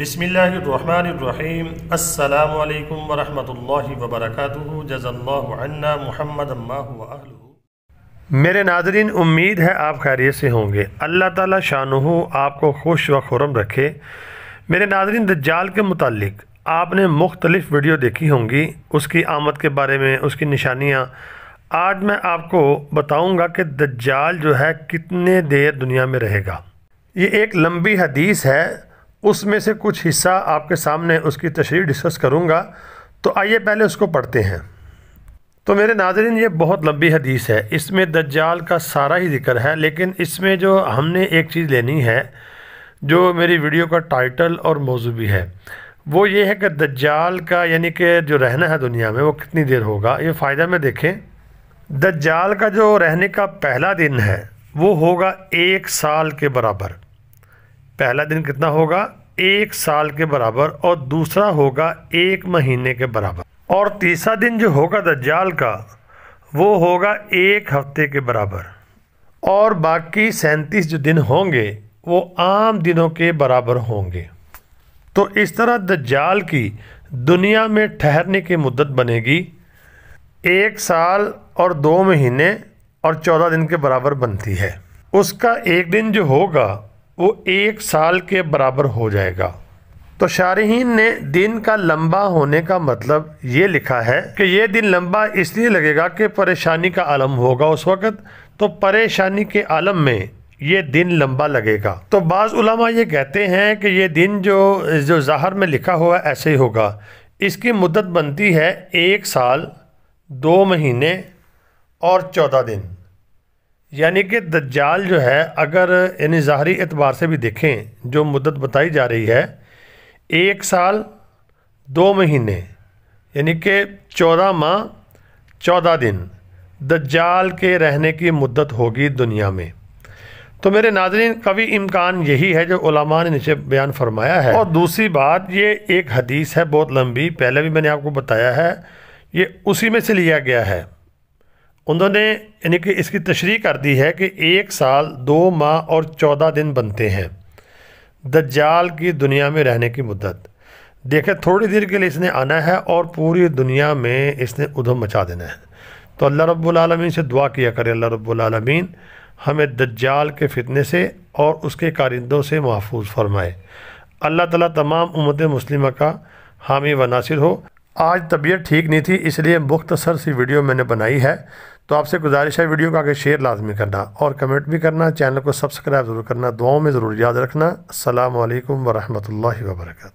बिसमीम अल्लाम वरहमल वबरक जज़ल्ला महमद मेरे नाजरीन उम्मीद है आप खैरियत से होंगे अल्लाह ताला शानहू आपको खुश व खुरम रखे मेरे नाजरीन दज्जाल के मुतालिक आपने मुख्तलिफ़ वीडियो देखी होंगी उसकी आमद के बारे में उसकी निशानियाँ आज मैं आपको बताऊँगा कि दज्जाल जो है कितने देर दुनिया में रहेगा ये एक लंबी हदीस है उसमें से कुछ हिस्सा आपके सामने उसकी तशरी डिस्कस करूँगा तो आइए पहले उसको पढ़ते हैं तो मेरे नाजरन ये बहुत लंबी हदीस है इसमें दज्जाल का सारा ही जिक्र है लेकिन इसमें जो हमने एक चीज़ लेनी है जो मेरी वीडियो का टाइटल और मौजू भी है वो ये है कि दज्जाल का यानी कि जो रहना है दुनिया में वो कितनी देर होगा ये फ़ायदा में देखें दज्जाल का जो रहने का पहला दिन है वो होगा एक साल के बराबर पहला दिन कितना होगा एक साल के बराबर और दूसरा होगा एक महीने के बराबर और तीसरा दिन जो होगा दज्जाल का वो होगा एक हफ्ते के बराबर और बाकी सैंतीस जो दिन होंगे वो आम दिनों के बराबर होंगे तो इस तरह दज्जाल की दुनिया में ठहरने की मुद्दत बनेगी एक साल और दो महीने और चौदह दिन के बराबर बनती है उसका एक दिन जो होगा वो एक साल के बराबर हो जाएगा तो शारहीन ने दिन का लंबा होने का मतलब ये लिखा है कि ये दिन लंबा इसलिए लगेगा कि परेशानी का आलम होगा उस वक़्त तो परेशानी के आलम में ये दिन लंबा लगेगा तो बाज़ उलमा ये कहते हैं कि ये दिन जो जो ज़ाहर में लिखा हुआ है ऐसे ही होगा इसकी मुद्दत बनती है एक साल दो महीने और चौदह दिन यानी कि दज्जाल जो है अगर यानी ज़ाहरी एतबार से भी देखें जो मुद्दत बताई जा रही है एक साल दो महीने यानी कि चौदह माह चौदह दिन दज्जाल के रहने की मुद्दत होगी दुनिया में तो मेरे नाजरीन कभी इम्कान यही है जो उलमा ने नीचे बयान फरमाया है और दूसरी बात ये एक हदीस है बहुत लंबी पहले भी मैंने आपको बताया है ये उसी में से लिया गया है उन्होंने यानी कि इसकी तशरी कर दी है कि एक साल दो माह और चौदह दिन बनते हैं दज्जाल की दुनिया में रहने की मुद्दत देखें थोड़ी देर के लिए इसने आना है और पूरी दुनिया में इसने उधम मचा देना है तो अल्लाह रब्लम से दुआ किया करें अल्लाह रब्लम हमें हमें दज्जाल के फितने से और उसके कारिंदों से महफूज फरमाए अल्लाह ताली तमाम उमत मुस्लिम का हामी व नासिर हो आज तबीयत ठीक नहीं थी इसलिए मुख्तसर सी वीडियो मैंने बनाई है तो आपसे गुजारिश है वीडियो का आगे शेयर लाजमी करना और कमेंट भी करना चैनल को सब्सक्राइब ज़रूर करना दुआओं में ज़रूर याद रखना असल वरहमल वर्का